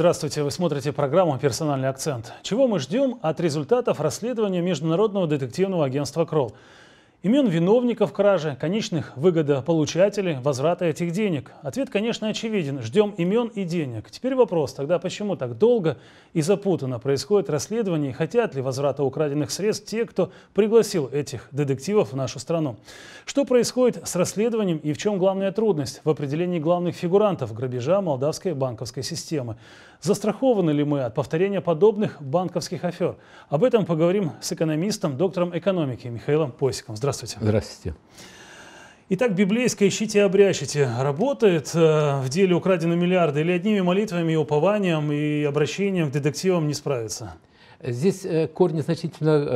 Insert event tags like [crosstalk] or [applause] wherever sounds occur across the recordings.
Здравствуйте, вы смотрите программу «Персональный акцент». Чего мы ждем от результатов расследования Международного детективного агентства «Кролл»? Имен виновников кражи, конечных выгодополучателей, возврата этих денег. Ответ, конечно, очевиден. Ждем имен и денег. Теперь вопрос, тогда почему так долго и запутанно происходит расследование и хотят ли возврата украденных средств те, кто пригласил этих детективов в нашу страну? Что происходит с расследованием и в чем главная трудность в определении главных фигурантов грабежа молдавской банковской системы? Застрахованы ли мы от повторения подобных банковских афер? Об этом поговорим с экономистом, доктором экономики Михаилом Посиком. Здравствуйте. Здравствуйте. Итак, библейское «Ищите и обрящите» работает. Э, в деле украдены миллиарды или одними молитвами и упованием, и обращением к детективам не справится? Здесь э, корни значительно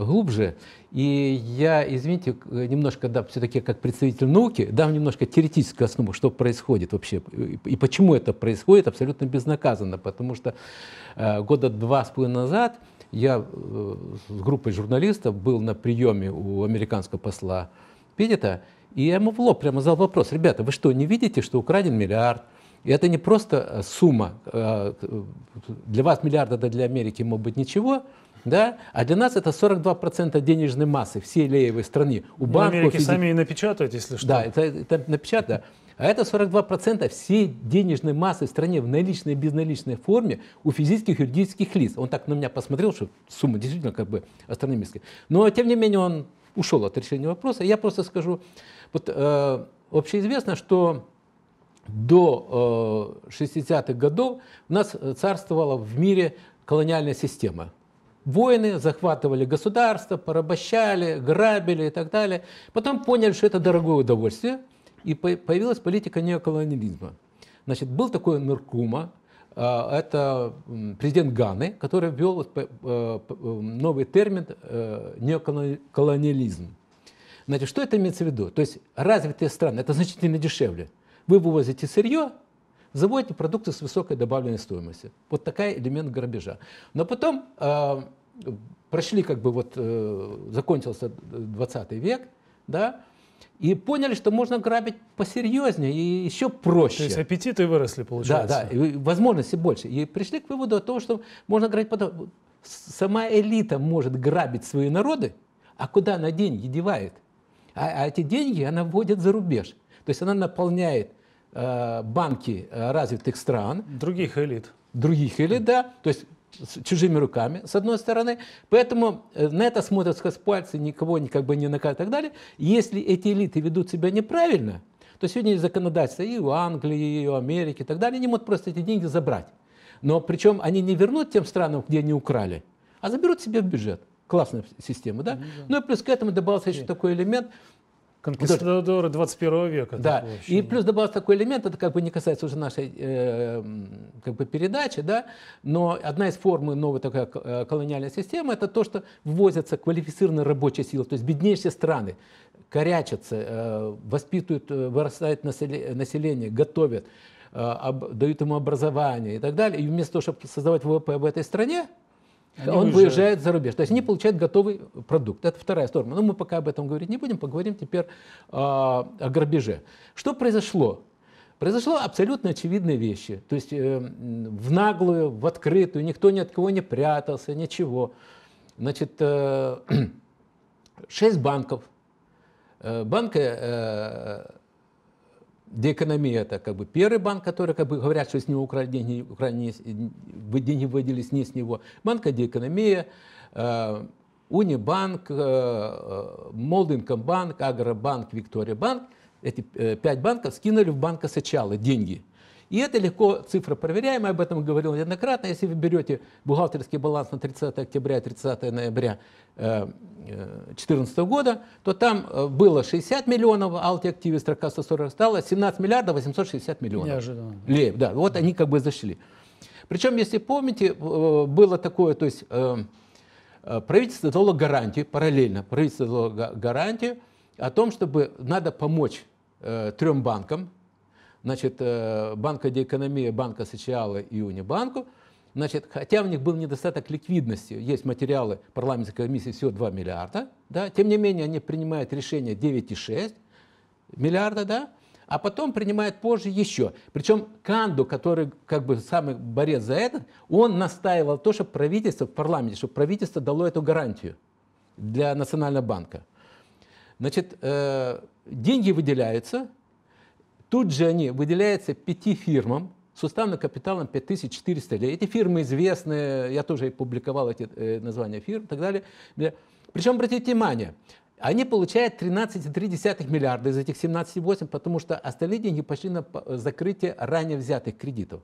э, глубже. И я, извините, э, немножко, да, все-таки как представитель науки, дам немножко теоретическую основу, что происходит вообще и почему это происходит абсолютно безнаказанно, потому что э, года два с половиной назад я э, с группой журналистов был на приеме у американского посла Педита, и я ему в лоб прямо задал вопрос, ребята, вы что, не видите, что украден миллиард, и это не просто сумма. Для вас миллиард, да для Америки может быть ничего, да? А для нас это 42% денежной массы всей леевой страны. У ну, банков... Америки и... сами и напечатают, если что. Да, это, это напечатано. А это 42% всей денежной массы в стране в наличной и безналичной форме у физических и юридических лиц. Он так на меня посмотрел, что сумма действительно как бы астрономическая. Но тем не менее он ушел от решения вопроса. Я просто скажу, вот э, общеизвестно, что до э, 60-х годов у нас э, царствовала в мире колониальная система – Воины захватывали государство, порабощали, грабили и так далее. Потом поняли, что это дорогое удовольствие, и появилась политика неоколониализма. Значит, был такой Нуркума, а, это президент Ганы, который ввел э, э, э, новый термин неоколониализм. Значит, что это имеется в виду? То есть развитые страны, это значительно дешевле. Вы вывозите сырье, заводите продукты с высокой добавленной стоимостью. Вот такой элемент грабежа. Но потом а, прошли как бы вот, э, закончился 20 век, да, и поняли, что можно грабить посерьезнее и еще проще. То есть аппетиты выросли, получается. Да, да, и возможности больше. И пришли к выводу о том, что можно грабить потом. Сама элита может грабить свои народы, а куда она деньги девает? А, а эти деньги она вводит за рубеж. То есть она наполняет э, банки э, развитых стран. Других элит. Других элит, да. То есть чужими руками, с одной стороны. Поэтому э, на это смотрят с пальцы, никого как бы не наказывают и так далее. Если эти элиты ведут себя неправильно, то сегодня есть законодательство и у Англии, и у Америки и так далее, они могут просто эти деньги забрать. Но причем они не вернут тем странам, где они украли, а заберут себе в бюджет. Классная система, да? Ну, да. ну и плюс к этому добавился еще такой элемент, Конкистадоры 21 века. Да, и плюс добавился такой элемент, это как бы не касается уже нашей э, как бы передачи, да, но одна из форм новой такой э, колониальной системы, это то, что ввозятся квалифицированная рабочая сила, то есть беднейшие страны корячатся, э, воспитывают, э, вырастают население, готовят, э, об, дают ему образование и так далее, и вместо того, чтобы создавать ВВП в этой стране, они он выезжают. выезжает за рубеж. То есть они получают готовый продукт. Это вторая сторона. Но мы пока об этом говорить не будем, поговорим теперь э, о грабеже. Что произошло? Произошло абсолютно очевидные вещи. То есть э, в наглую, в открытую, никто ни от кого не прятался, ничего. Значит, э, [clears throat] шесть банков. Э, Банка э, э, Деэкономия – это как бы первый банк, который как бы говорят, что с него украли деньги, украли, деньги выделились не с него. Банка Деэкономия, э, Унибанк, э, э Молдинкомбанк, Агробанк, Виктория банк. Эти э, пять банков скинули в банк Сачала деньги. И это легко цифра проверяемая об этом говорил неоднократно. Если вы берете бухгалтерский баланс на 30 октября 30 ноября 2014 э, э, года, то там э, было 60 миллионов, алти активе строка 140 стало 17 миллиардов 860 миллионов. Неожиданно. Лев, да, вот они как бы зашли. Причем, если помните, было такое, то есть правительство дало гарантии, параллельно правительство дало гарантии о том, чтобы надо помочь трем банкам, значит, э, Банка Деэкономии, Банка Сочиала и Унибанку, Значит, хотя у них был недостаток ликвидности, есть материалы парламентской комиссии всего 2 миллиарда, да, тем не менее они принимают решение 9,6 миллиарда, да, а потом принимает позже еще. Причем Канду, который как бы самый борец за это, он настаивал то, что правительство в парламенте, чтобы правительство дало эту гарантию для Национального банка. Значит, э, деньги выделяются, Тут же они выделяются пяти фирмам с уставным капиталом 5400 лей. Эти фирмы известны, я тоже публиковал эти э, названия фирм и так далее. Причем, обратите внимание, они получают 13,3 миллиарда из этих 17,8, потому что остальные деньги пошли на э, закрытие ранее взятых кредитов.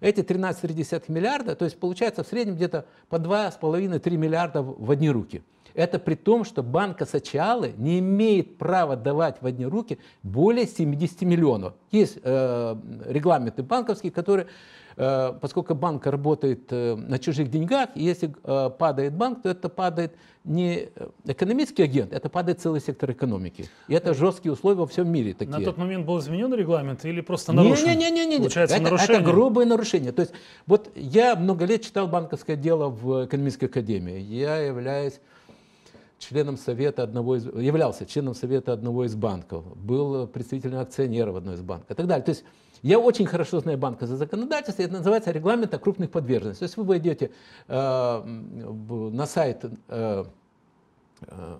Эти 13,3 миллиарда, то есть получается в среднем где-то по 2,5-3 миллиарда в одни руки – это при том, что банк Асачиалы не имеет права давать в одни руки более 70 миллионов. Есть э, регламенты банковские, которые, э, поскольку банк работает э, на чужих деньгах, и если э, падает банк, то это падает не экономический агент, это падает целый сектор экономики. И это жесткие условия во всем мире такие. На тот момент был изменен регламент или просто нарушен? Не, не, не, не, не. это, нарушение. Это грубое нарушение. То есть вот я много лет читал банковское дело в экономической академии. Я являюсь членом совета одного из, являлся членом совета одного из банков, был представителем акционеров одной из банков и так далее. То есть я очень хорошо знаю за законодательство, это называется регламент о крупных подверженностях. То есть вы войдете э, на сайт э, э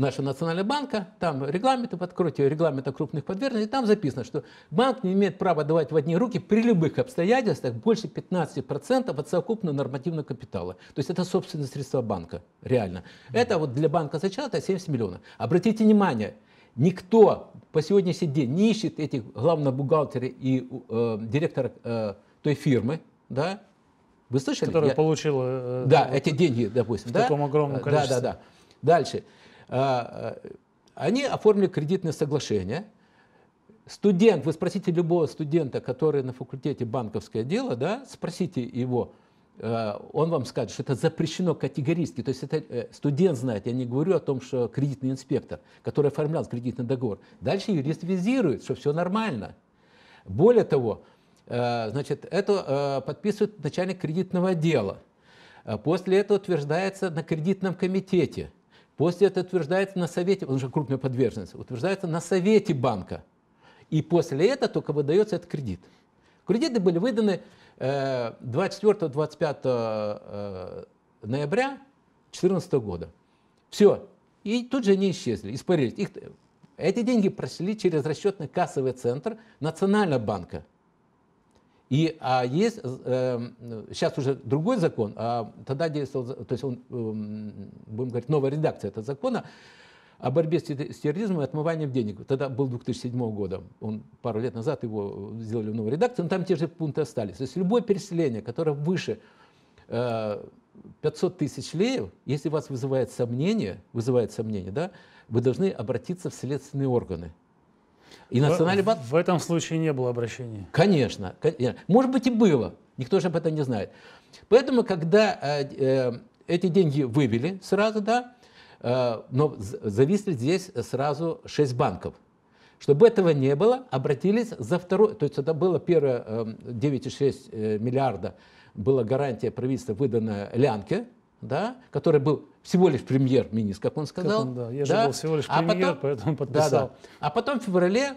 нашего Национального банка, там регламенты, подкройте регламент крупных подверзаниях, там записано, что банк не имеет права давать в одни руки при любых обстоятельствах больше 15% от совокупного нормативного капитала. То есть это собственные средства банка, реально. Это вот для банка сначала это 70 миллионов. Обратите внимание, никто по сегодняшний день не ищет этих главного бухгалтера и э, директора э, той фирмы, да, вы слышали? Которая я... получила э, да, вот эти деньги, допустим. В да? таком огромном количестве. Да, да, да. Дальше. А, а, они оформили кредитное соглашение. Студент, вы спросите любого студента, который на факультете банковское дело, да, спросите его, а, он вам скажет, что это запрещено категорически. То есть это э, студент знает, я не говорю о том, что кредитный инспектор, который оформлял кредитный договор. Дальше юрист визирует, что все нормально. Более того, э, значит, это э, подписывает начальник кредитного отдела. После этого утверждается на кредитном комитете – После этого утверждается на совете, он что крупная подверженность, утверждается на совете банка. И после этого только выдается этот кредит. Кредиты были выданы 24-25 э, э, ноября 2014 года. Все. И тут же они исчезли, испарились. Их, э, эти деньги прошли через расчетный кассовый центр Национального банка. И а, есть э, сейчас эм, уже другой закон, а тогда действовал, то есть он, э, будем говорить, новая редакция этого закона о борьбе с терроризмом и отмыванием денег. Тогда был 2007 года, он пару лет назад его э, сделали в новой редакции, но там те же пункты остались. То есть любое переселение, которое выше э, 500 тысяч леев, если вас вызывает сомнение, вызывает сомнение, да, вы должны обратиться в следственные органы. И национальный банк... В этом случае не было обращения. Конечно. Может быть и было. Никто же об этом не знает. Поэтому, когда э, э, эти деньги вывели сразу, да, э, но зависли здесь сразу 6 банков. Чтобы этого не было, обратились за второй, то есть это было первое 9,6 миллиарда, была гарантия правительства выданная Лянке, да, который был всего лишь премьер-министр, как он сказал. Как он, да, я же да? был всего лишь премьер, а потом, поэтому подписал. Да, да. А потом в феврале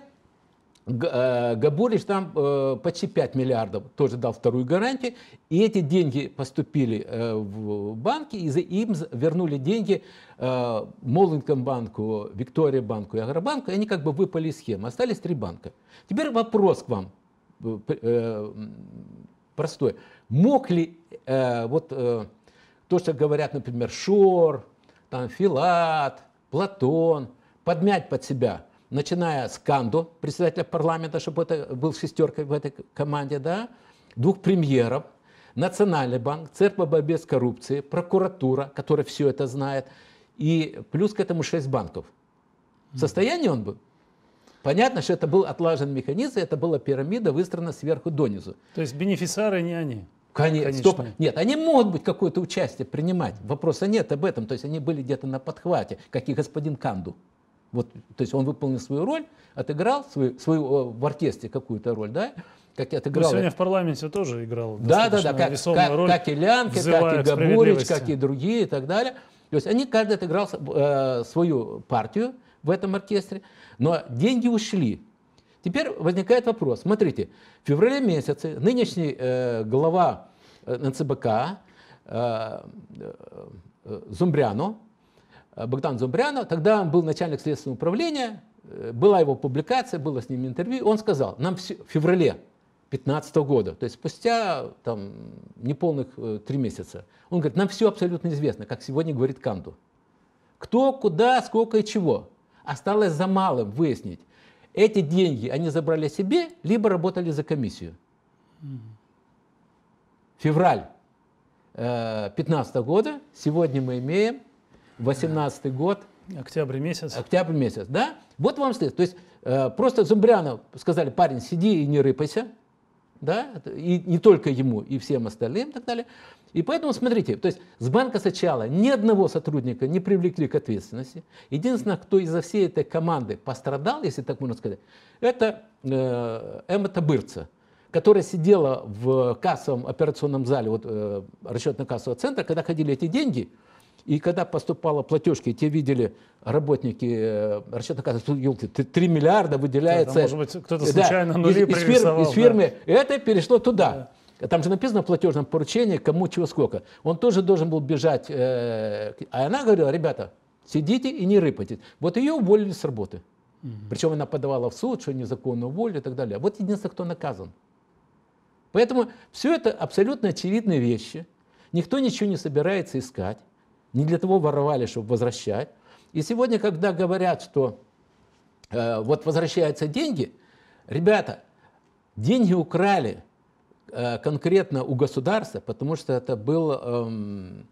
э, Габурич там э, почти 5 миллиардов тоже дал вторую гарантию, и эти деньги поступили э, в банки, и им вернули деньги Молинком банку, Виктория банку и Агробанку, и они как бы выпали из схемы, остались три банка. Теперь вопрос к вам простой. Мог ли вот то, что говорят, например, Шор, там, Филат, Платон, подмять под себя, начиная с Канду, председателя парламента, чтобы это был шестеркой в этой команде, да, двух премьеров, Национальный банк, Церковь по борьбе с коррупцией, прокуратура, которая все это знает, и плюс к этому шесть банков. В состоянии он был? Понятно, что это был отлажен механизм, это была пирамида, выстроена сверху донизу. То есть бенефициары не они? Конечно. Стоп. Нет, они могут быть какое-то участие принимать. Вопроса нет об этом. То есть они были где-то на подхвате, как и господин Канду. Вот, то есть он выполнил свою роль, отыграл свою, свою э, в оркестре какую-то роль, да? Как отыграл. Ну, сегодня в парламенте тоже играл. Да, да, да. Как, как, роль, как и Лянке, как и Габурич, как и другие и так далее. То есть они каждый отыграл э, свою партию в этом оркестре, но деньги ушли. Теперь возникает вопрос. Смотрите, в феврале месяце нынешний э, глава э, НЦБК э, э, Зумбряно, э, Богдан Зумбряно, тогда он был начальник следственного управления, э, была его публикация, было с ним интервью, он сказал, нам в феврале 2015 года, то есть спустя там, неполных три месяца, он говорит, нам все абсолютно известно, как сегодня говорит Канду. Кто, куда, сколько и чего. Осталось за малым выяснить, эти деньги они забрали себе, либо работали за комиссию. Февраль 2015 э, года, сегодня мы имеем 18 год. Октябрь месяц. Октябрь месяц, да? Вот вам след. То есть э, просто Зумбряну сказали, парень, сиди и не рыпайся, да, и не только ему, и всем остальным и так далее. И поэтому, смотрите, то есть с банка сначала ни одного сотрудника не привлекли к ответственности. Единственное, кто из-за всей этой команды пострадал, если так можно сказать, это э, Эмма Табырца, которая сидела в кассовом операционном зале вот, э, расчетно-кассового центра, когда ходили эти деньги, и когда поступала платежки, те видели работники э, расчетно кассового елки, 3 миллиарда выделяется. Да, может быть, кто-то случайно да, нули из, из, фирмы, да. из Это перешло туда. Да. Там же написано в платежном поручении, кому чего сколько. Он тоже должен был бежать. Э, а она говорила, ребята, сидите и не рыпайтесь. Вот ее уволили с работы. Причем она подавала в суд, что незаконно уволили и так далее. Вот единственное, кто наказан. Поэтому все это абсолютно очевидные вещи. Никто ничего не собирается искать. Не для того воровали, чтобы возвращать. И сегодня, когда говорят, что э, вот возвращаются деньги, ребята, деньги украли – Э, конкретно у государства, потому что это был эм,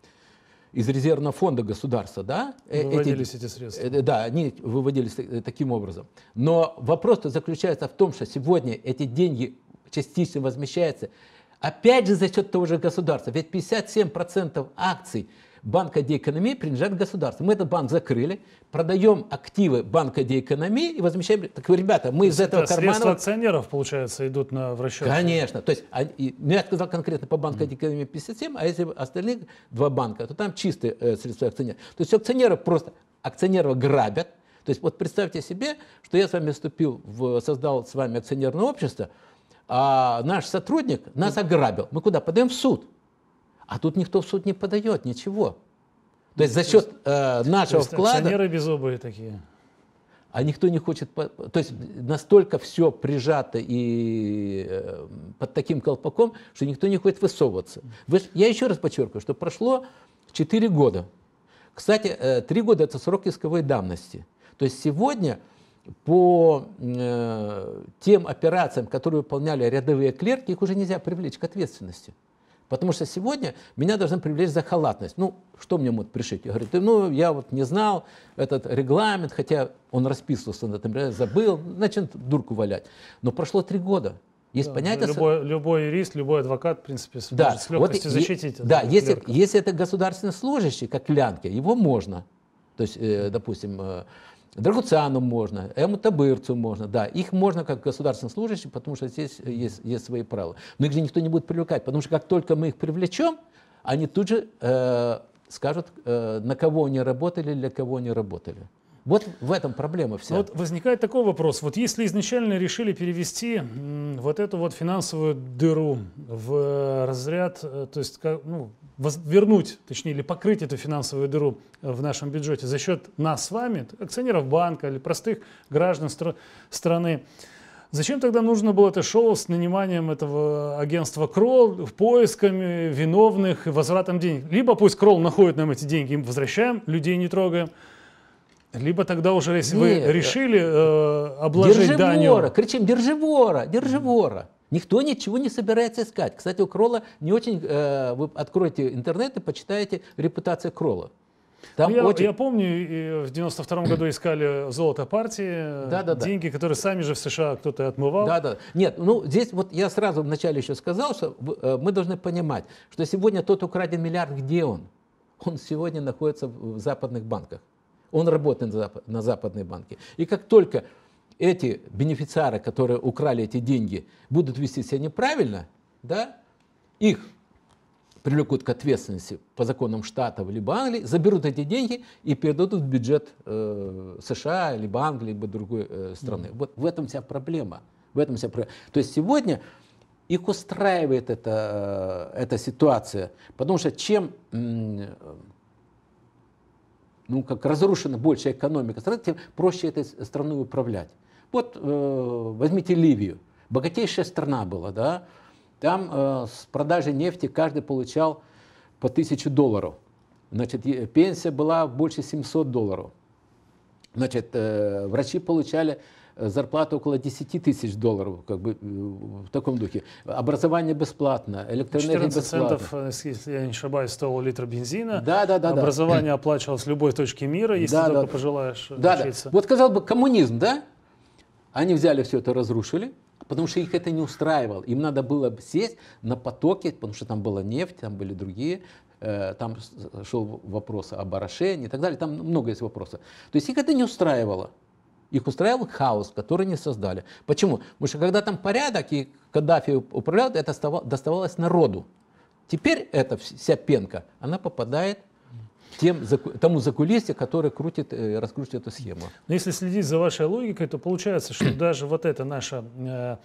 из резервного фонда государства, да? Э, выводились эти, эти средства. Э, да, они выводились э, таким образом. Но вопрос то заключается в том, что сегодня эти деньги частично возмещаются опять же за счет того же государства. Ведь 57% акций банка деэкономии принадлежат государству. Мы этот банк закрыли, продаем активы банка деэкономии и возмещаем. Так, ребята, мы из этого это кармана... Средства акционеров, получается, идут на в расчет. Конечно. То есть, а, ну, я сказал конкретно по банку деэкономии 57, а если остальные два банка, то там чистые э, средства акционеров. То есть акционеров просто, акционеров грабят. То есть вот представьте себе, что я с вами вступил, в, создал с вами акционерное общество, а наш сотрудник нас ограбил. Мы куда? Подаем в суд. А тут никто в суд не подает, ничего. То ну, есть за счет э, нашего то есть, вклада... беззубые такие. А никто не хочет... То есть настолько все прижато и э, под таким колпаком, что никто не хочет высовываться. Вы, я еще раз подчеркиваю, что прошло 4 года. Кстати, э, 3 года это срок исковой давности. То есть сегодня по э, тем операциям, которые выполняли рядовые клерки, их уже нельзя привлечь к ответственности. Потому что сегодня меня должны привлечь за халатность. Ну, что мне могут пришить? Я говорю, ну, я вот не знал этот регламент, хотя он расписывался на этом, забыл, значит, дурку валять. Но прошло три года. Есть да, понятие... Любой, любой юрист, любой адвокат, в принципе, да, может с легкостью вот, защитить. да, если, если это государственный служащий, как лянки, его можно. То есть, э, допустим, э, Драгуцану можно, Эму можно, да, их можно как государственных служащих, потому что здесь есть, есть свои правила. Но их же никто не будет привлекать, потому что как только мы их привлечем, они тут же э, скажут, э, на кого они работали, для кого они работали. Вот в этом проблема вся. Вот возникает такой вопрос. Вот если изначально решили перевести вот эту вот финансовую дыру в разряд, э, то есть ну, вернуть, точнее, или покрыть эту финансовую дыру э, в нашем бюджете за счет нас с вами, акционеров банка или простых граждан стра- страны, Зачем тогда нужно было это шоу с наниманием этого агентства Кролл, поисками виновных и возвратом денег? Либо пусть Кролл находит нам эти деньги, им возвращаем, людей не трогаем – либо тогда уже, если Нет. вы э, решили э, обложить держи данью... вора, кричим, держи вора, держи вора. Никто ничего не собирается искать. Кстати, у Кролла не очень... Э, вы откройте интернет и почитаете репутацию Кролла. Там ну, я, очень... я помню, в 92 году искали золото партии, да, да, деньги, да. которые сами же в США кто-то отмывал. Да, да. Нет, ну здесь вот я сразу вначале еще сказал, что э, мы должны понимать, что сегодня тот украден миллиард, где он? Он сегодня находится в западных банках. Он работает на, Запад, на западные банки. И как только эти бенефициары, которые украли эти деньги, будут вести себя неправильно, да, их привлекут к ответственности по законам Штатов либо Англии, заберут эти деньги и передадут в бюджет э, США, либо Англии, либо другой э, страны. Mm. Вот в этом вся проблема. В этом вся проблема. То есть сегодня их устраивает эта, э, эта ситуация, потому что чем ну, как разрушена большая экономика страны, тем проще этой страной управлять. Вот э, возьмите Ливию. Богатейшая страна была, да? Там э, с продажи нефти каждый получал по 1000 долларов. Значит, пенсия была больше 700 долларов. Значит, э, врачи получали Э, зарплата около 10 тысяч долларов, как бы э, в таком духе. Образование бесплатно, электроэнергия 14 бесплатно. центов, э, если я не ошибаюсь, стоило литр бензина. Да, да, да. Образование да. оплачивалось в любой точке мира, если да, только да. пожелаешь да, учиться. Да. Вот, казалось бы, коммунизм, да? Они взяли все это, разрушили, потому что их это не устраивало. Им надо было сесть на потоке, потому что там была нефть, там были другие, там шел вопрос об орошении и так далее, там много есть вопросов. То есть их это не устраивало. Их устраивал хаос, который они создали. Почему? Потому что когда там порядок и Каддафи управлял, это доставалось народу. Теперь эта вся пенка, она попадает тем, тому закулисье, который крутит, э, раскручивает эту схему. Но если следить за вашей логикой, то получается, что [clears throat] даже вот эта наша э,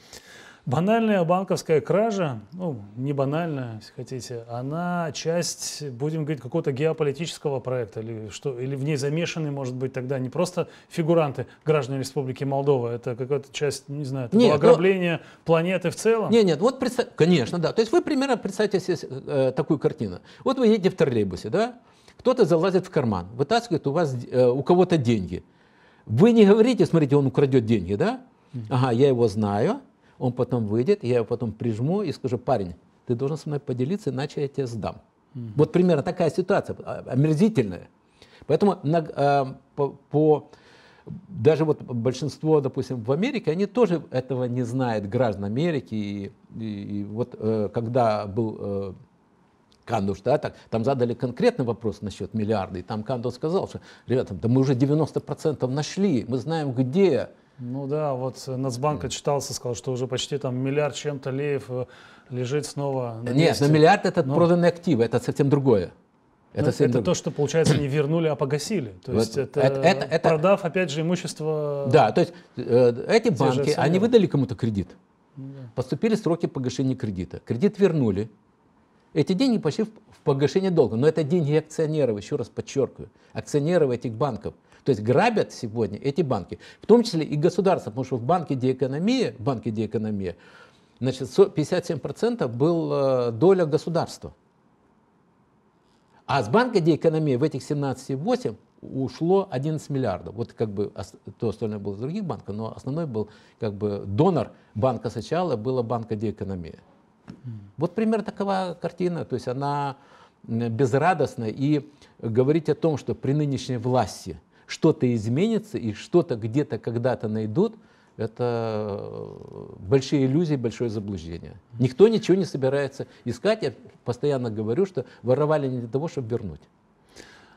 Банальная банковская кража, ну, не банальная, если хотите, она часть, будем говорить, какого-то геополитического проекта, или, что, или в ней замешаны, может быть, тогда не просто фигуранты граждан Республики Молдова, это какая-то часть, не знаю, нет, ну, ограбление но... планеты в целом? Нет, нет, вот представь, конечно, да. То есть вы примерно представьте себе э, такую картину. Вот вы едете в троллейбусе, да, кто-то залазит в карман, вытаскивает у вас, э, у кого-то деньги. Вы не говорите, смотрите, он украдет деньги, да? Ага, я его знаю, он потом выйдет, я его потом прижму и скажу, парень, ты должен со мной поделиться, иначе я тебя сдам. Mm-hmm. Вот примерно такая ситуация, а, омерзительная. Поэтому на, а, по, по, даже вот большинство, допустим, в Америке, они тоже этого не знают, граждан Америки. И, и, и вот э, когда был э, Кандуш, да, так, там задали конкретный вопрос насчет миллиарда, и там Кандуш сказал, что, ребята, да мы уже 90% нашли, мы знаем где, ну да, вот э, Нацбанк отчитался, сказал, что уже почти там миллиард чем-то леев э, лежит снова на месте. Нет, на миллиард это Но... проданные активы, это совсем другое. Это, ну, это, это то, что, получается, не вернули, а погасили. То вот. есть это, это, это, это продав, опять же, имущество. Да, то есть э, эти банки, они выдали кому-то кредит. Ну да. Поступили сроки погашения кредита. Кредит вернули. Эти деньги пошли в погашение долга. Но это деньги акционеров, еще раз подчеркиваю, акционеров этих банков. То есть грабят сегодня эти банки, в том числе и государство, потому что в банке деэкономия, в банке деэкономия, значит, 57% была э, доля государства. А с банка деэкономии в этих 17,8 ушло 11 миллиардов. Вот как бы то остальное было из других банков, но основной был как бы донор банка сначала а было банка деэкономии. Вот пример такова картина, то есть она безрадостная И говорить о том, что при нынешней власти что-то изменится и что-то где-то когда-то найдут, это э, большие иллюзии, большое заблуждение. Никто ничего не собирается искать. Я постоянно говорю, что воровали не для того, чтобы вернуть.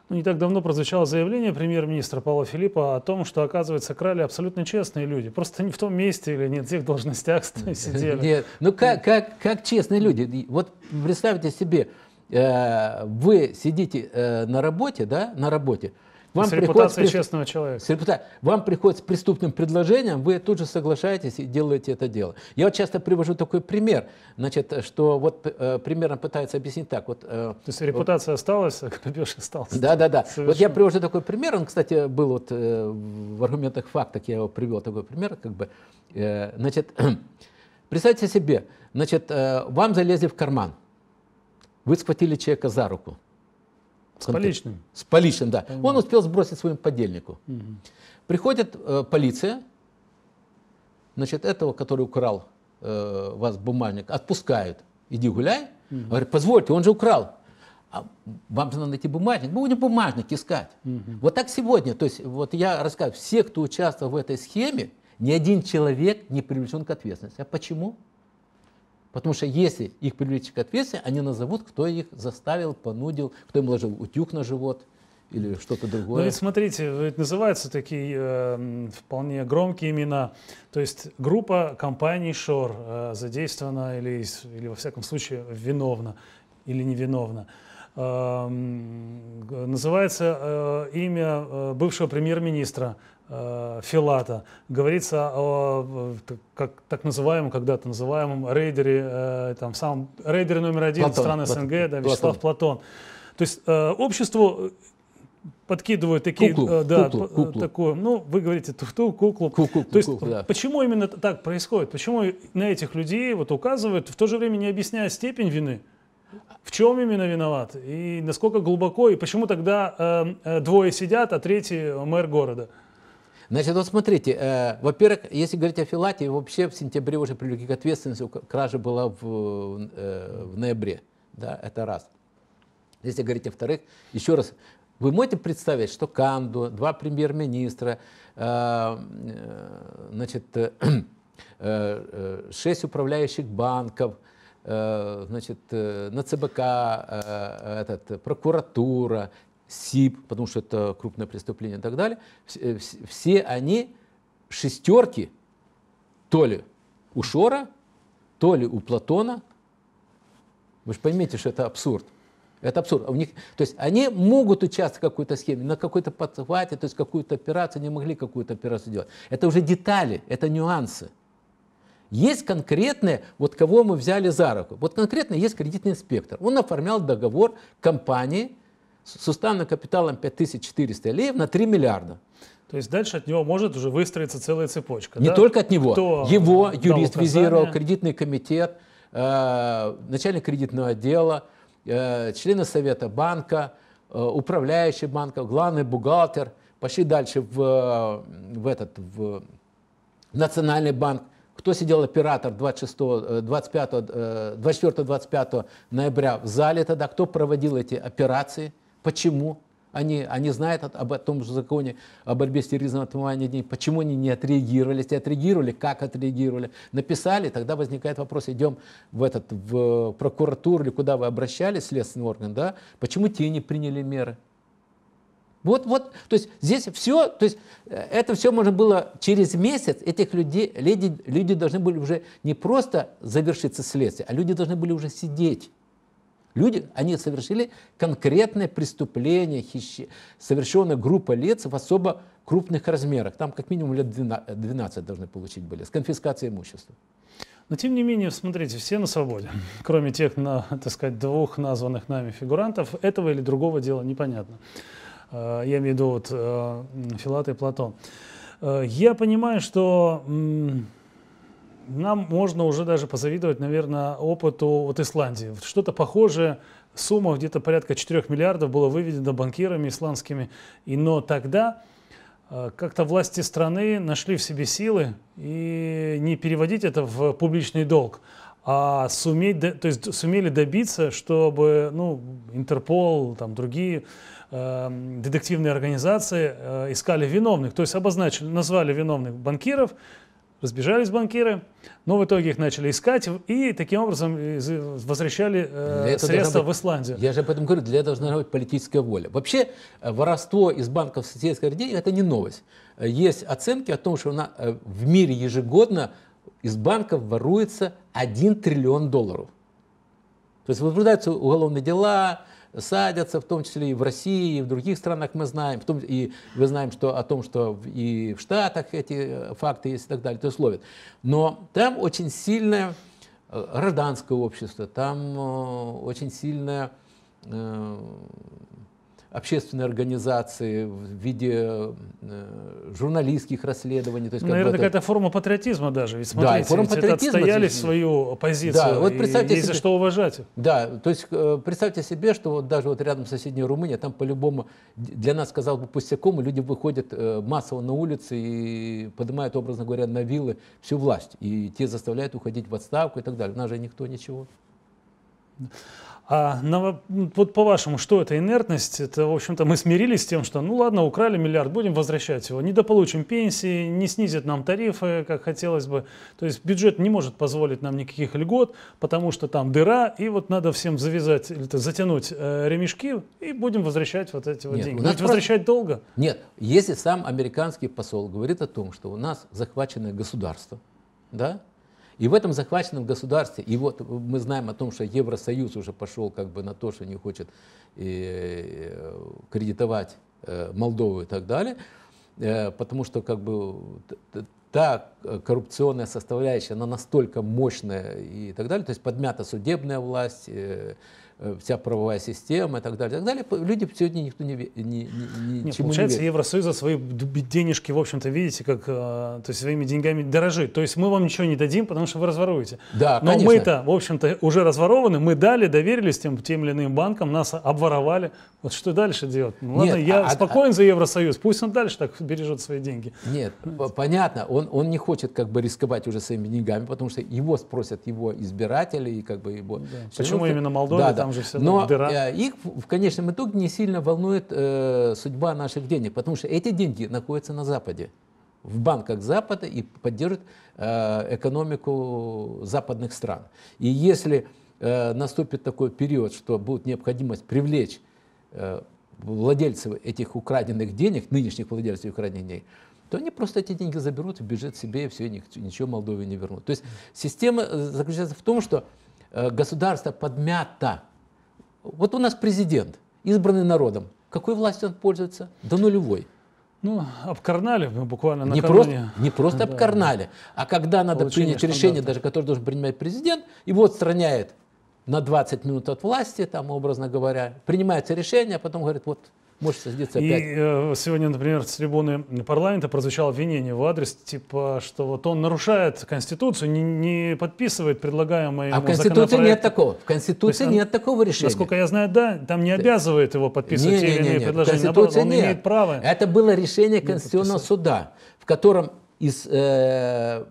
Ну, не так давно прозвучало заявление премьер-министра Павла Филиппа о том, что, оказывается, крали абсолютно честные люди. Просто не в том месте или не в тех должностях сидели. Нет. Ну, как, как, как честные люди? Вот представьте себе, э, вы сидите э, на работе, да, на работе, вам с репутацией приходит, честного человека. С репута... Вам приходит с преступным предложением, вы тут же соглашаетесь и делаете это дело. Я вот часто привожу такой пример, значит, что вот э, примерно пытается объяснить так. Вот, э, То есть репутация вот, осталась, а грабеж остался. Да, да, да. Совершенно. Вот я привожу такой пример, он, кстати, был вот э, в аргументах фактах, я его привел такой пример, как бы, э, значит, [clears throat] представьте себе, значит, э, вам залезли в карман, вы схватили человека за руку, с поличным. С поличным, да. Понимаю. Он успел сбросить своему подельнику. Угу. Приходит э, полиция, значит, этого, который украл э, вас бумажник, отпускают. Иди гуляй. Угу. Говорит, позвольте, он же украл. А вам же надо найти бумажник. Мы будем бумажник искать. Угу. Вот так сегодня. То есть, вот я рассказываю, все, кто участвовал в этой схеме, ни один человек не привлечен к ответственности. А почему? Потому что если их привлечь к ответственности, они назовут, кто их заставил, понудил, кто им ложил утюг на живот или что-то другое. Ну ведь смотрите, это называются такие э, вполне громкие имена. То есть группа компаний Шор э, задействована или, или во всяком случае виновна или невиновна. Э, называется э, имя э, бывшего премьер-министра Э, Филата. Говорится о э, как, так называемом, когда-то называемом рейдере, э, там, сам рейдере номер один Платон, страны Платон, СНГ, да, Вячеслав Платон. Платон. То есть э, обществу подкидывают такие, куклу, э, да, куклу, куклу. такую, ну, вы говорите туфту, куклу. куклу то есть, куклу, да. почему именно так происходит? Почему на этих людей вот указывают, в то же время не объясняя степень вины? В чем именно виноват? И насколько глубоко? И почему тогда э, двое сидят, а третий мэр города? Значит, вот смотрите, э, во-первых, если говорить о Филате, вообще в сентябре уже привлекли к ответственности, кража была в, э, в ноябре, да, это раз. Если говорить о вторых, еще раз, вы можете представить, что Канду, два премьер-министра, э, э значит, э, [clears throat] э, э, шесть управляющих банков, значит, на ЦБК, этот, прокуратура, СИП, потому что это крупное преступление и так далее, э, все они шестерки то ли у Шора, то ли у Платона. Вы же поймете, что это абсурд. Это абсурд. А у них, то есть они могут участвовать в какой-то схеме, на какой-то подхвате, то есть какую-то операцию, не могли какую-то операцию делать. Это уже детали, это нюансы. Есть конкретные, вот кого мы взяли за руку. Вот конкретно есть кредитный инспектор. Он оформлял договор компании, с уставным капиталом 5400 леев на 3 миллиарда. То есть дальше от него может уже выстроиться целая цепочка. Не да? только от него. Кто его юрист визировал, кредитный комитет, э, начальник кредитного отдела, э, члены совета банка, э, управляющий банка, главный бухгалтер. Пошли дальше в, в этот в Национальный банк. Кто сидел оператор 24-25 э, э, ноября в зале тогда? Кто проводил эти операции? Почему? Они, они знают об, этом же законе о борьбе с терроризмом отмывания дней. Почему они не отреагировали? Если отреагировали, как отреагировали? Написали, тогда возникает вопрос, идем в, этот, в прокуратуру или куда вы обращались, следственный орган, да? Почему те не приняли меры? Вот, вот, то есть здесь все, то есть э, это все можно было через месяц, этих людей, люди, люди должны были уже не просто завершиться следствие, а люди должны были уже сидеть. Люди, они совершили конкретное преступление, хищи, совершенная группа лиц в особо крупных размерах. Там как минимум лет 12 должны получить были, с конфискацией имущества. Но тем не менее, смотрите, все на свободе, [laughs] кроме тех, на, так сказать, двух названных нами фигурантов. Этого или другого дела непонятно. Э, я имею в виду вот э, Филат и Платон. Э, я понимаю, что нам можно уже даже позавидовать, наверное, опыту вот Исландии. Что-то похожее, сумма где-то порядка 4 миллиардов была выведена банкирами исландскими. И, но тогда э, как-то власти страны нашли в себе силы и не переводить это в публичный долг, а суметь, то есть сумели добиться, чтобы ну, Интерпол, там, другие э, эм, детективные организации э, искали виновных, то есть обозначили, назвали виновных банкиров, Разбежались банкиры, но в итоге их начали искать и таким образом возвращали э, средства быть, в Исландию. Я же об этом говорю, для этого должна быть политическая воля. Вообще э, воровство из банков сельских денег это не новость. Э, есть оценки о том, что на, э, в мире ежегодно из банков воруется 1 триллион долларов. То есть возбуждаются уголовные дела, садятся, в том числе и в России, и в других странах мы знаем, в том, и мы знаем что, о том, что и в Штатах эти э, факты есть и так далее, то есть ловят. Но там очень сильное э, гражданское общество, там э, очень сильное общественные организации в виде э, журналистских расследований. То есть, Наверное, как бы это... какая-то форма патриотизма даже. Ведь смотрите, да, форма ведь патриотизма. отстояли здесь... свою позицию. Да, вот представьте есть себе... за что уважать. Да, то есть э, представьте себе, что вот даже вот рядом соседняя Румыния, там по-любому, для нас, сказал бы, пустяком, люди выходят э, массово на улицы и поднимают, образно говоря, на вилы всю власть. И те заставляют уходить в отставку и так далее. У нас же никто ничего. А на, ну, вот по-вашему, что это инертность? Это, в общем-то, мы смирились с тем, что, ну ладно, украли миллиард, будем возвращать его. Не дополучим пенсии, не снизят нам тарифы, как хотелось бы. То есть бюджет не может позволить нам никаких льгот, потому что там дыра, и вот надо всем завязать, или затянуть э, ремешки, и будем возвращать вот эти вот Нет, деньги. Будем просто... возвращать долго? Нет, если сам американский посол говорит о том, что у нас захваченное государство, да, и в этом захваченном государстве, и вот мы знаем о том, что Евросоюз уже пошел как бы на то, что не хочет э, кредитовать э, Молдову и так далее, э, потому что как бы та коррупционная составляющая, она настолько мощная и так далее, то есть подмята судебная власть, Э, вся правовая система и так далее, и так далее. Люди сегодня никто не, не, не не получается, не верит. Евросоюза свои денежки, в общем-то, видите, как э, то есть своими деньгами дорожит. То есть мы вам ничего не дадим, потому что вы разворуете. Да, Но мы-то, в общем-то, уже разворованы, мы дали, доверились тем, тем или иным банкам, нас обворовали. Вот что дальше делать? Ну, Нет, ладно, я а, а, спокоен а, за Евросоюз, пусть он дальше так бережет свои деньги. Нет, Понимаете? понятно, он, он не хочет как бы рисковать уже своими деньгами, потому что его спросят его избиратели и как бы его... Ну да. Почему именно Молдова? Да, да, там же все Но дыра. Э, их в конечном итоге не сильно волнует э, судьба наших денег, потому что эти деньги находятся на Западе, в банках Запада и поддерживают э, экономику западных стран. И если э, наступит такой период, что будет необходимость привлечь э, владельцев этих украденных денег, нынешних владельцев украденных денег, то они просто эти деньги заберут в бюджет себе, и все, и ничего Молдове не вернут. То есть система э, заключается в том, что э, государство подмято вот у нас президент, избранный народом. Какой властью он пользуется? Да нулевой. Ну, обкарнали буквально накануне. Не просто, не просто обкарнали, да. а когда надо Получение принять решение, даже которое должен принимать президент, его отстраняет на 20 минут от власти, там, образно говоря, принимается решение, а потом говорит, вот может садиться опять. И э, сегодня, например, с трибуны парламента прозвучало обвинение в адрес, типа, что вот он нарушает Конституцию, не, не подписывает предлагаемые А в Конституции нет такого. В Конституции есть, нет такого решения. Насколько я знаю, да, там не э, обязывает его подписывать не, не, не, не, не. предложения. Наоборот, он нет. имеет право. Это было решение Конституционного суда, в котором из, э,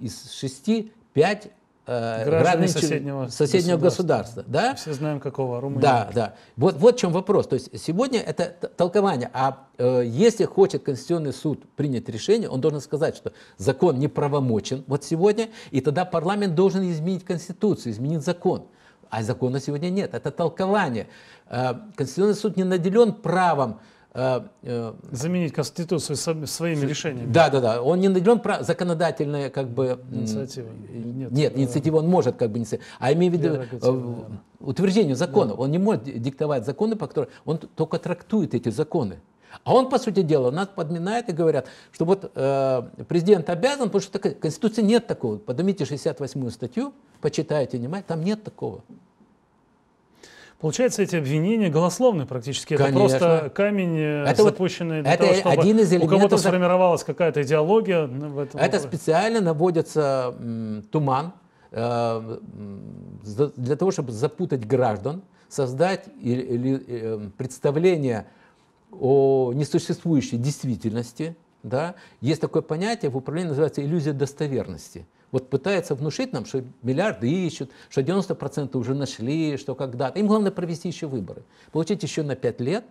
из шести пять э, граждане соседнего, соседнего государства. государства да? Все знаем, какого Румынии. Да, да. Вот, вот в чем вопрос. То есть сегодня это толкование. А э, если хочет Конституционный суд принять решение, он должен сказать, что закон неправомочен вот сегодня, и тогда парламент должен изменить Конституцию, изменить закон. А закона сегодня нет. Это толкование. Э, Конституционный суд не наделен правом Э, э, Заменить Конституцию своими решениями. Да, да, да. Он не наделен про законодательной как бы... Инициативой. Нет, нет э, инициативу он может как бы... А имею в виду утверждение закона. Да. Он не может диктовать законы, по которым... Он только трактует эти законы. А он, по сути дела, нас подминает и говорят, что вот э, президент обязан, потому что такая, Конституции нет такого. Поднимите 68-ю статью, почитайте внимательно, там нет такого. Получается, эти обвинения голословные практически. Это Конечно. просто камень, э, это запущенный вот, для это того, чтобы один из элементов... у кого-то сформировалась какая-то идеология. Ну, в этом это вопросе. специально наводится м, туман э, для того, чтобы запутать граждан, создать или, или, э, представление о несуществующей действительности. Да? Есть такое понятие в управлении, называется иллюзия достоверности – вот пытается внушить нам, что миллиарды ищут, что 90% уже нашли, что когда-то. Им главное провести еще выборы. Получить еще на 5 лет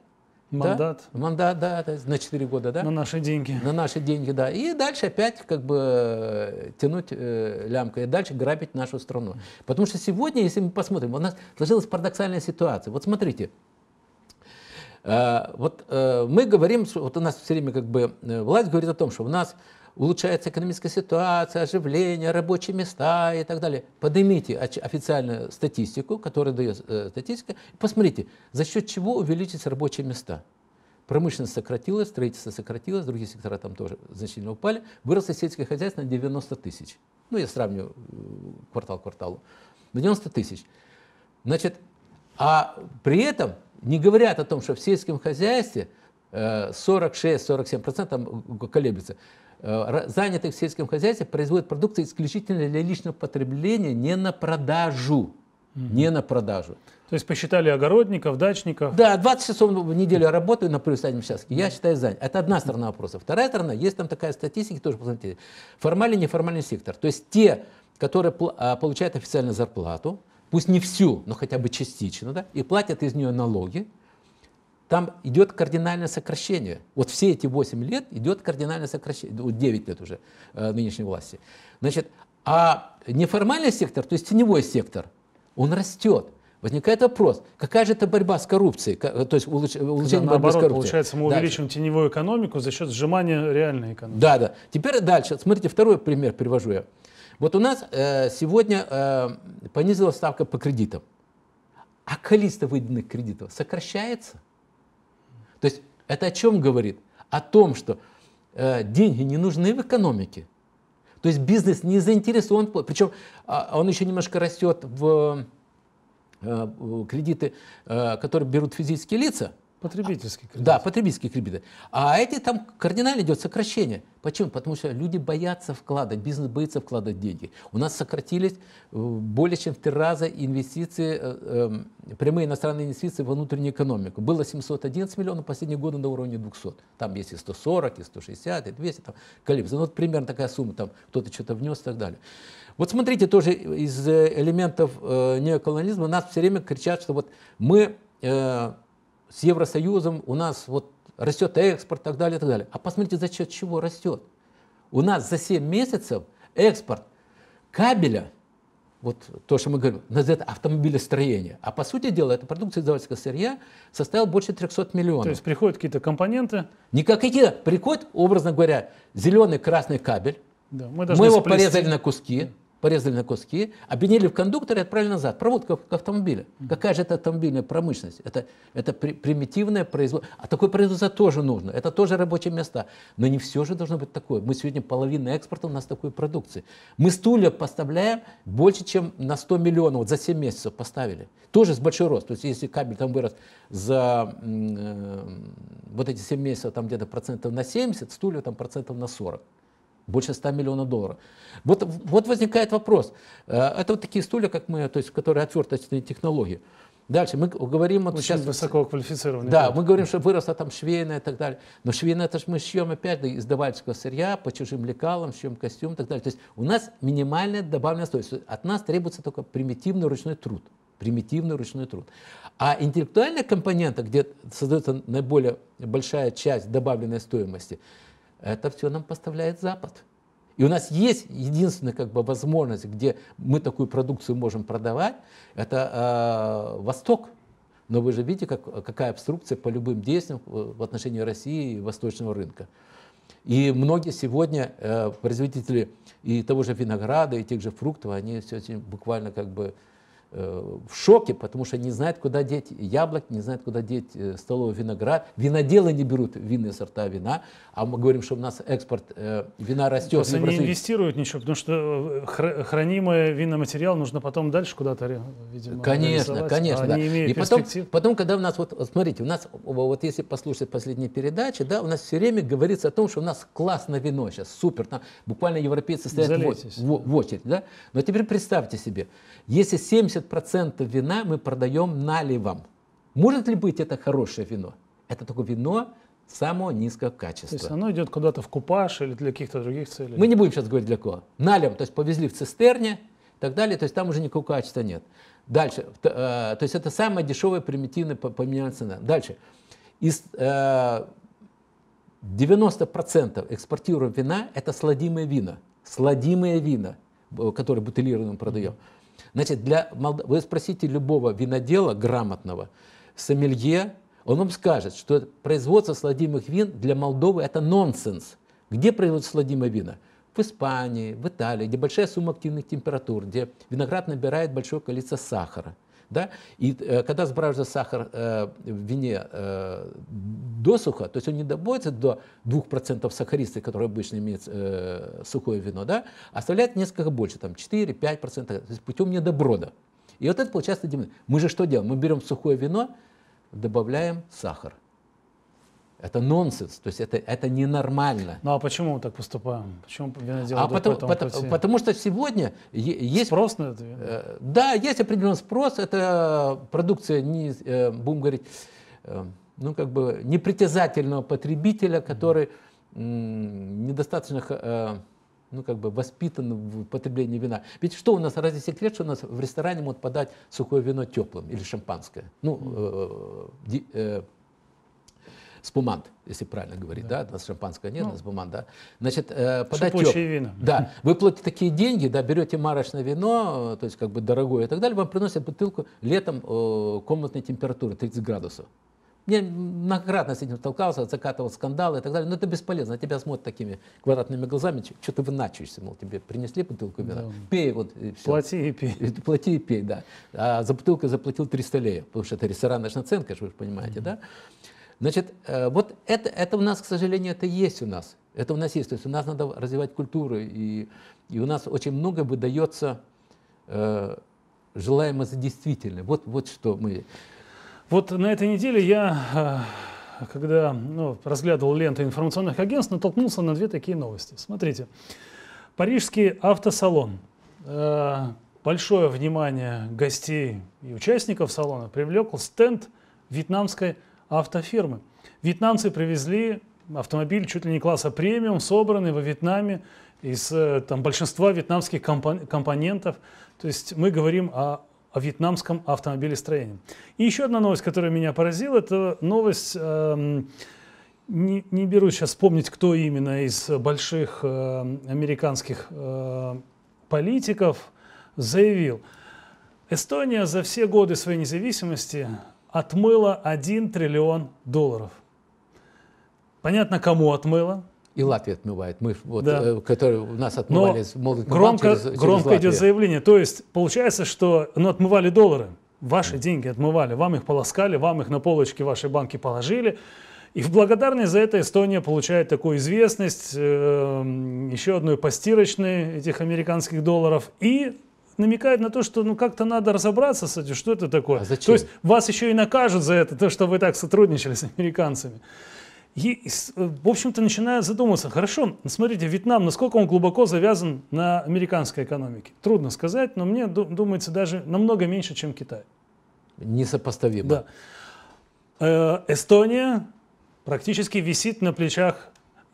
Мандат. Да? Мандат, да, да, на 4 года, да? На наши деньги. На наши деньги, да. И дальше опять как бы э, тянуть э, лямкой, и дальше грабить нашу страну. Потому что сегодня, если мы посмотрим, у нас сложилась парадоксальная ситуация. Вот смотрите, э, вот э, мы говорим, вот у нас все время как бы э, власть говорит о том, что у нас улучшается экономическая ситуация, оживление, рабочие места и так далее. Поднимите официальную статистику, которая дает э, статистика, и посмотрите, за счет чего увеличатся рабочие места. Промышленность сократилась, строительство сократилось, другие сектора там тоже значительно упали. Выросло сельское хозяйство на 90 тысяч. Ну, я сравню э, квартал к кварталу. На 90 тысяч. Значит, а при этом не говорят о том, что в сельском хозяйстве 46-47% э, колеблется. Э, занятых в сельском хозяйстве, производят продукты исключительно для личного потребления, не на продажу. Не на продажу. То есть посчитали огородников, дачников? Да, 20 часов в неделю я работаю на приусадебном участке. Я считаю занят. Это одна сторона вопроса. Вторая сторона, есть там такая статистика, тоже посмотрите. Формальный и неформальный сектор. То есть те, которые а, получают официальную зарплату, пусть не всю, но хотя бы частично, да, и платят из нее налоги, там идет кардинальное сокращение. Вот все эти 8 лет идет кардинальное сокращение, 9 лет уже э, нынешней власти. Значит, а неформальный сектор, то есть теневой сектор, он растет. Возникает вопрос, какая же это борьба с коррупцией, э, то есть э, улучшение да, борьбы с коррупцией. получается, мы увеличим дальше. теневую экономику за счет сжимания реальной экономики. Да, да. Теперь дальше. Смотрите, второй пример привожу я. Вот у нас э, сегодня э, понизилась ставка по кредитам, а количество выданных кредитов сокращается. То есть это о чем говорит? О том, что э, деньги не нужны в экономике. То есть бизнес не заинтересован, причем а, он еще немножко растет э, в кредиты, э, которые берут физические лица, Потребительские кредиты. Да, потребительские кредиты. А эти там кардинально идет сокращение. Почему? Потому что люди боятся вкладывать, бизнес боится вкладывать деньги. У нас сократились э, более чем в три раза инвестиции, э, эм, прямые иностранные инвестиции во внутреннюю экономику. Было 711 миллионов, последние годы на уровне 200. Там есть и 140, и 160, и 200, там колеблется. Ну, вот примерно такая сумма, там кто-то что-то внес и так далее. Вот смотрите, тоже из э, элементов неоколонизма нас все время кричат, что вот мы с Евросоюзом у нас вот растет экспорт и так далее, и так далее. А посмотрите, за счет чего растет. У нас за 7 месяцев экспорт кабеля, вот то, что мы говорим, называется автомобилестроение. А по сути дела, эта продукция издательского сырья составила больше 300 миллионов. То есть приходят какие-то компоненты? Не какие-то. Приходит, образно говоря, зеленый красный кабель. Да, мы, мы его сплести. порезали на куски. Да порезали на куски, обвинили в кондукторе и отправили назад. Проводка к автомобилю. Какая же это автомобильная промышленность? Это, это при, примитивное производство. А такое производство тоже нужно. Это тоже рабочие места. Но не все же должно быть такое. Мы сегодня половина экспорта у нас такой продукции. Мы стулья поставляем больше, чем на 100 миллионов. Вот за 7 месяцев поставили. Тоже с большой рост. То есть если кабель там вырос за э, вот эти 7 месяцев там где-то процентов на 70, стулья там процентов на 40 больше 100 миллионов долларов. Вот, вот возникает вопрос. Э, это вот такие стулья, как мы, то есть, которые отверточные технологии. Дальше мы говорим... Вот Очень сейчас, высоко Да, мы говорим, что выросла там швейная и так далее. Но швейная, это же мы шьем опять из давальского сырья, по чужим лекалам, шьем костюм и так далее. То есть у нас минимальная добавленная стоимость. От нас требуется только примитивный ручной труд. Примитивный ручной труд. А интеллектуальная компонента, где создается наиболее большая часть добавленной стоимости – это все нам поставляет Запад. И у нас есть единственная как бы, возможность, где мы такую продукцию можем продавать, это э, Восток. Но вы же видите, как, какая обструкция по любым действиям в отношении России и восточного рынка. И многие сегодня э, производители и того же винограда, и тех же фруктов, они все очень буквально как бы Э, в шоке, потому что не знают, куда деть яблок, не знают, куда деть э, столовый виноград. Виноделы не берут винные сорта вина, а мы говорим, что у нас экспорт э, вина растет. Они не инвестируют ничего, потому что хранимый виноматериал нужно потом дальше куда-то, видимо, Конечно, а конечно. А да. И потом, потом, когда у нас, вот смотрите, у нас, вот если послушать последние передачи, да, у нас все время говорится о том, что у нас классное вино сейчас, супер, там буквально европейцы стоят в, в, в очередь, да. Но теперь представьте себе, если 70 70% вина мы продаем наливом. Может ли быть это хорошее вино? Это такое вино самого низкого качества. То есть оно идет куда-то в купаж или для каких-то других целей? Мы не будем сейчас говорить для кого. Налем, то есть повезли в цистерне и так далее, то есть там уже никакого качества нет. Дальше, э, то есть это самая дешевая примитивная поменялась цена. Дальше, из 90% э, экспортируемого вина это сладимые вина. Сладимые вина, которые бутылированным продаем. Mm -hmm. Значит, для Молд... вы спросите любого винодела грамотного, сомелье, он вам скажет, что производство сладимых вин для Молдовы это нонсенс. Где производится сладимое вино? В Испании, в Италии, где большая сумма активных температур, где виноград набирает большое количество сахара – да? И э, когда сбраживается сахар э, в вине э, досуха, то есть он не добывается до 2% сахаристы, которые обычно имеет э, сухое вино, да? А оставляет несколько больше, там 4-5%, то есть путем недоброда. И вот это получается Мы же что делаем? Мы берем сухое вино, добавляем сахар. Это нонсенс, то есть это, это ненормально. Ну а почему мы так поступаем? Почему вино дело а потому, по потому, пути? потому что сегодня есть... Спрос на это вино? Э, да, есть определенный спрос, это продукция, не, э, будем говорить, э, ну как бы непритязательного потребителя, который м, недостаточно... Э, ну, как бы воспитан в потреблении вина. Ведь что у нас, разве секрет, что у нас в ресторане могут подать сухое вино теплым или шампанское? Ну, э, э, спумант, если правильно говорить, да, да? у нас шампанское нет, ну, у нас спумант, да. Значит, э, подать вина. Да, вы платите такие деньги, да, берете марочное вино, э, то есть как бы дорогое и так далее, вам приносят бутылку летом э, комнатной температуры 30 градусов. Мне многократно с этим толкался, закатывал скандалы и так далее, но это бесполезно. На тебя смотрят такими квадратными глазами, что ты выначиваешься, мол, тебе принесли бутылку вина, да. пей вот и все. Плати и пей. И, плати и пей, да. А за бутылку заплатил 300 леев, потому что это ресторанная наценка, вы же понимаете, mm-hmm. да? Значит, э, вот это, это у нас, к сожалению, это есть у нас. Это у нас есть. То есть у нас надо развивать культуру. И, и у нас очень много выдается э, желаемо за действительное. Вот, вот что мы... Вот на этой неделе я, э, когда ну, разглядывал ленту информационных агентств, натолкнулся на две такие новости. Смотрите. Парижский автосалон. Э, большое внимание гостей и участников салона привлек стенд вьетнамской автофирмы. Вьетнамцы привезли автомобиль чуть ли не класса премиум, собранный во Вьетнаме из э, там, большинства вьетнамских компонентов. То есть мы говорим о, о вьетнамском автомобилестроении. И еще одна новость, которая меня поразила, это новость, э, не, не беру сейчас вспомнить, кто именно из больших э, американских э, политиков заявил, Эстония за все годы своей независимости отмыло 1 триллион долларов. Понятно, кому отмыло. И Латвия отмывает, мы, вот, да. э, которые у нас отмывали Но громко, через, через громко идет заявление. То есть получается, что ну, отмывали доллары, ваши mm. деньги отмывали, вам их полоскали, вам их на полочке вашей банки положили. И в благодарность за это Эстония получает такую известность, э, еще одной постирочной этих американских долларов и намекает на то, что ну как-то надо разобраться с этим, что это такое. А зачем? То есть вас еще и накажут за это, то, что вы так сотрудничали с американцами. И, э, в общем-то, начинают задумываться, хорошо, смотрите, Вьетнам, насколько он глубоко завязан на американской экономике? Трудно сказать, но мне думается даже намного меньше, чем Китай. Несопоставимо. Да. Э, Эстония практически висит на плечах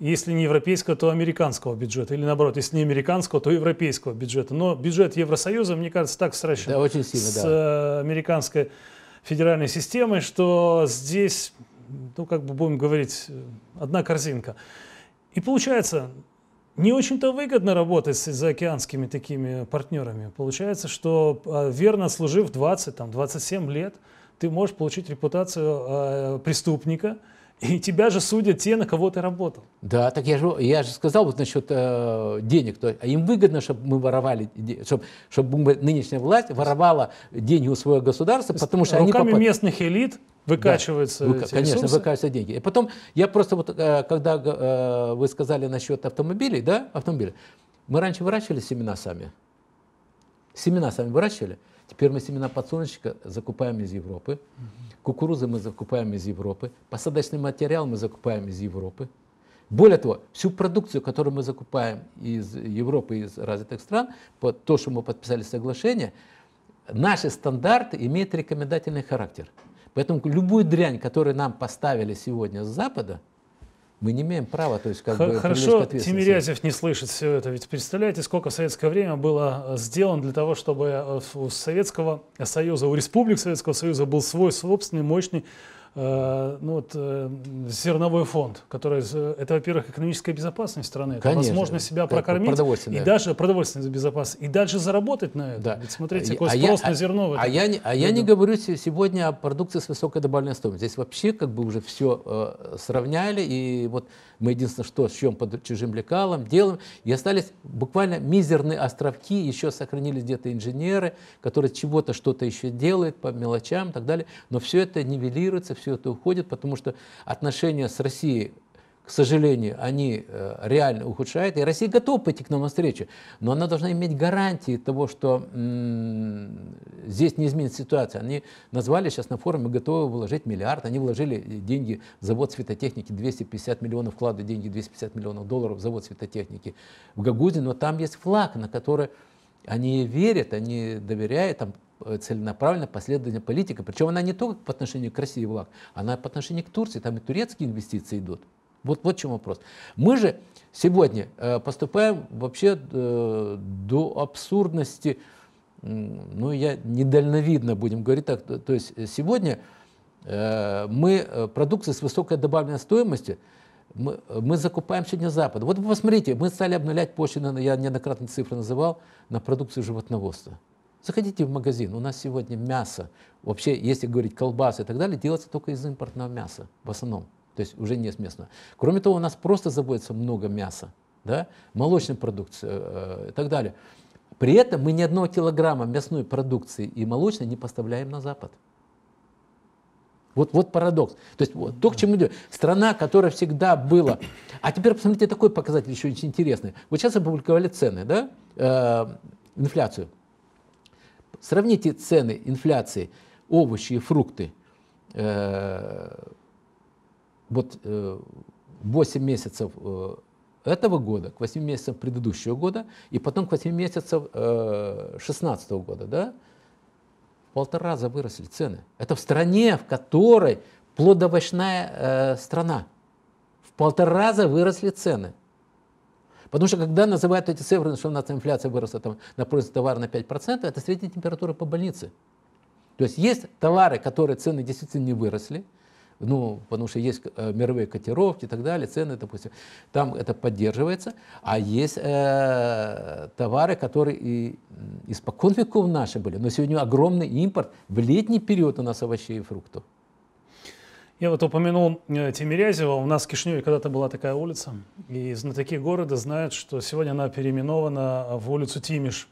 если не европейского, то американского бюджета. Или наоборот, если не американского, то европейского бюджета. Но бюджет Евросоюза, мне кажется, так сращен да, очень сильно, с да. Э, американской федеральной системой, что здесь, ну, как бы будем говорить, одна корзинка. И получается, не очень-то выгодно работать с заокеанскими такими партнерами. Получается, что э, верно служив 20, там, 27 лет, ты можешь получить репутацию э, преступника – и тебя же судят те, на кого ты работал. Да, так я же, я же сказал вот насчет э, денег. То, а им выгодно, чтобы мы воровали, чтобы, чтобы нынешняя власть воровала деньги у своего государства, потому что руками они... Руками местных элит выкачиваются да, выка, Конечно, ресурсы. выкачиваются деньги. И потом, я просто вот, э, когда э, вы сказали насчет автомобилей, да, автомобилей, мы раньше выращивали семена сами. Семена сами выращивали. Теперь мы семена подсолнечника закупаем из Европы, кукурузы мы закупаем из Европы, посадочный материал мы закупаем из Европы. Более того, всю продукцию, которую мы закупаем из Европы, из развитых стран, по то, что мы подписали соглашение, наши стандарты имеют рекомендательный характер. Поэтому любую дрянь, которую нам поставили сегодня с Запада, мы не имеем права, то есть как Х- бы Хорошо, Тимирязев не слышит все это, ведь представляете, сколько в советское время было э, сделано для того, чтобы э, у Советского Союза, у республик Советского Союза был свой собственный мощный Э, ну, вот, э, зерновой фонд, который, это, во-первых, экономическая безопасность страны, Конечно. возможность себя прокормить, и даже продовольственная безопасность, и дальше заработать на это. Да. Ведь смотрите, э, какой а спрос а, а я, на зерно. А, а, я, а ну я не говорю сегодня о продукции с высокой добавленной стоимостью. Здесь вообще как бы уже все э, сравняли, и вот мы единственное, что с чем под чужим лекалом делаем, и остались буквально мизерные островки, еще сохранились где-то инженеры, которые чего-то что-то еще делают по мелочам и так далее, но все это нивелируется, все это уходит, потому что отношения с Россией к сожалению, они э, реально ухудшают, и Россия готова пойти к нам навстречу, но она должна иметь гарантии того, что здесь не изменится ситуация. Они назвали сейчас на форуме, готовы вложить миллиард, они вложили деньги в завод светотехники, 250 миллионов вкладывают деньги, 250 миллионов долларов в завод светотехники в Гагузе, но там есть флаг, на который они верят, они доверяют, там Э, целенаправленная последовательная политика. Причем она не только по отношению к России и ВЛАГ, она по отношению к Турции, там и турецкие инвестиции идут. Вот, вот в чем вопрос. Мы же сегодня э, поступаем вообще э, до абсурдности, ну я недальновидно будем говорить так, то есть сегодня мы продукцию с высокой добавленной стоимостью мы, мы закупаем сегодня Запад. Вот вы посмотрите, мы стали обнулять пошлины, я неоднократно цифры называл, на продукцию животноводства. Заходите в магазин, у нас сегодня мясо, вообще, если говорить колбасы и так далее, делается только из импортного мяса в основном, то есть уже не с местного. Кроме того, у нас просто заводится много мяса, да, молочной продукции э, э, и так далее. При этом мы ни одного килограмма мясной продукции и молочной не поставляем на Запад. Вот, вот парадокс. То есть вот, то, к чему идет. Страна, которая всегда была. А теперь посмотрите такой показатель еще очень интересный. Вот сейчас опубликовали цены, да, э, инфляцию. Сравните цены инфляции, овощи и фрукты. Э, вот 8 э, месяцев э, этого года, к 8 месяцам предыдущего года, и потом к 8 месяцам 2016 года, да, в полтора раза выросли цены. Это в стране, в которой плодовочная страна. В полтора раза выросли цены. Потому что когда называют эти цифры, что у нас инфляция выросла там, на пользу товара на 5%, это средняя температура по больнице. То есть есть товары, которые цены действительно не выросли, ну, потому что есть э, мировые котировки и так далее, цены, допустим, там это поддерживается, а есть э, товары, которые и испокон веков наши были, но сегодня огромный импорт в летний период у нас овощей и фруктов. Я вот упомянул э, Тимирязева. У нас в Кишиневе когда-то была такая улица. И знатоки города знают, что сегодня она переименована э, в улицу Тимиш.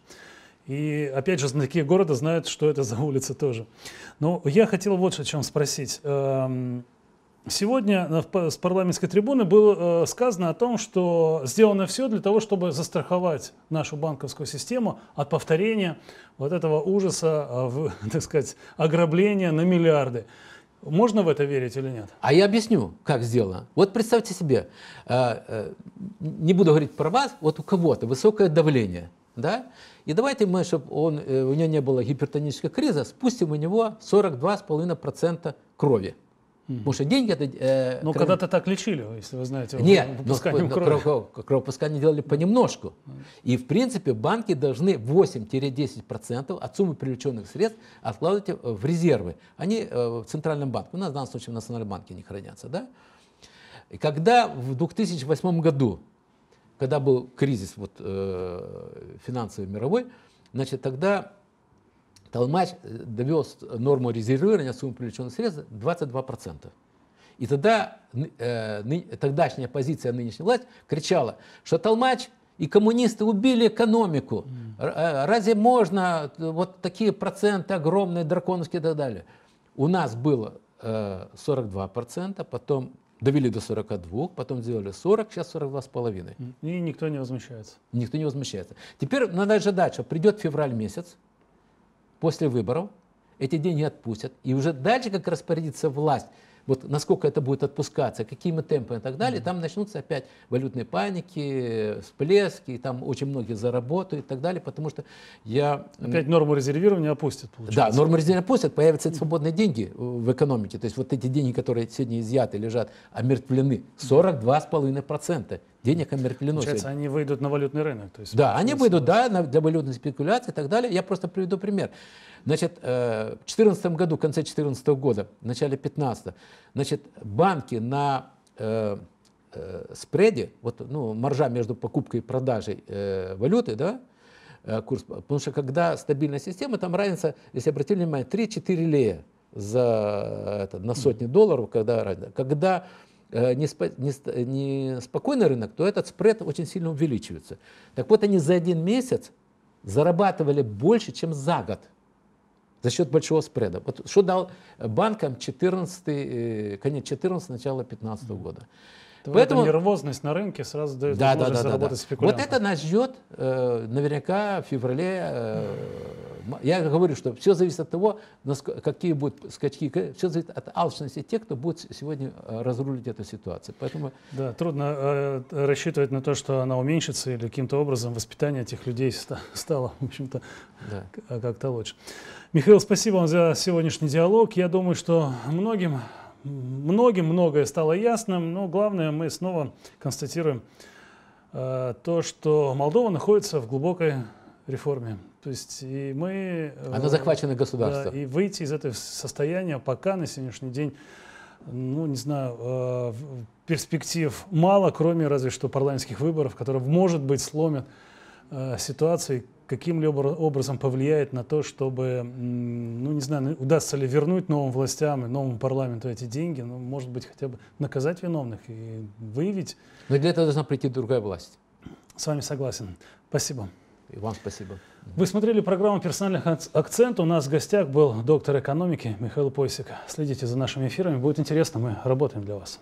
И опять же, знатоки города знают, что это за улица тоже. Но я хотел вот о чем спросить. Эм, сегодня с парламентской трибуны было э, сказано о том, что сделано все для того, чтобы застраховать нашу банковскую систему от повторения вот этого ужаса, [laughs] так сказать, ограбления на миллиарды. Можно в это верить или нет? А я объясню, как сделано. Вот представьте себе, э, э, не буду говорить про вас, вот у кого-то высокое давление, да? И давайте мы, чтобы он, э, у него не было гипертонического криза, спустим у него 42,5% крови. Потому что деньги это... Э, но ну, кровь... когда-то так лечили, если вы знаете. Нет, но, крови. Кров, кровопускание делали понемножку. И в принципе банки должны 8-10% от суммы привлеченных средств откладывать в резервы. Они э, в Центральном банке, у нас в данном случае в Национальном банке не хранятся. Да? И когда в 2008 году, когда был кризис вот, э, финансовый мировой, значит, тогда Толмач э, довез норму резервирования суммы привлеченных средств 22%. И тогда э, тогдашняя позиция нынешней власти кричала, что Толмач и коммунисты убили экономику. Mm. Разве можно э, вот такие проценты огромные, драконовские и так далее? У нас было э, 42%, потом довели до 42, потом сделали 40, сейчас 42,5. И никто не возмущается. Никто не возмущается. Теперь надо ожидать, что придет февраль месяц, после выборов эти деньги отпустят. И уже дальше как распорядится власть – вот насколько это будет отпускаться, какими темпами и так далее, mm-hmm. там начнутся опять валютные паники, всплески, там очень многие заработают и так далее, потому что я... Опять норму резервирования опустят, получается. Да, норму резервирования опустят, появятся mm-hmm. свободные деньги в экономике, то есть вот эти деньги, которые сегодня изъяты, лежат, омертвлены, 42,5% денег омертвлено. Получается, они выйдут на валютный рынок? То есть, да, они выйдут, да, на, для валютной спекуляции и так далее. Я просто приведу пример. Значит, э, в 2014 году, в конце 2014 года, в начале 2015, значит, банки на э, э, спреде, вот, ну, маржа между покупкой и продажей валюты, да, курс, потому что когда стабильная система, там разница, если обратили внимание, 3-4 лея за, это, на сотни долларов, когда разница. Когда неспокойный рынок, то этот спред очень сильно увеличивается. Так вот, они за один месяц зарабатывали больше, чем за год за счет большого спреда. Вот что дал э, банкам 14, э, конец 14, начало 15 года. То Поэтому нервозность на рынке сразу дает да, возможность да, да, заработать да, да. спекулянтам. Вот это нас ждет э, наверняка в феврале э, я говорю, что все зависит от того, какие будут скачки, все зависит от алчности тех, кто будет сегодня э, разрулить эту ситуацию. Поэтому... Да, трудно э, э, рассчитывать на то, что она уменьшится или каким-то образом воспитание этих людей ста стало, в общем-то, да. А как-то лучше. Михаил, спасибо вам за сегодняшний диалог. Я думаю, что многим, многим многое стало ясным, но главное, мы снова констатируем э, то, что Молдова находится в глубокой реформе. То есть и мы... Э, Она захвачена государством. Да, и выйти из этого состояния пока на сегодняшний день, ну, не знаю, э, перспектив мало, кроме разве что парламентских выборов, которые, может быть, сломят э, ситуации каким-либо образом повлияет на то, чтобы, ну не знаю, ну, удастся ли вернуть новым властям и новому парламенту эти деньги, ну, может быть, хотя бы наказать виновных и выявить. Но для этого должна прийти другая власть. С вами согласен. Спасибо. И вам спасибо. Вы смотрели программу «Персональных акцент». У нас в гостях был доктор экономики Михаил Пойсик. Следите за нашими эфирами. Будет интересно, мы работаем для вас.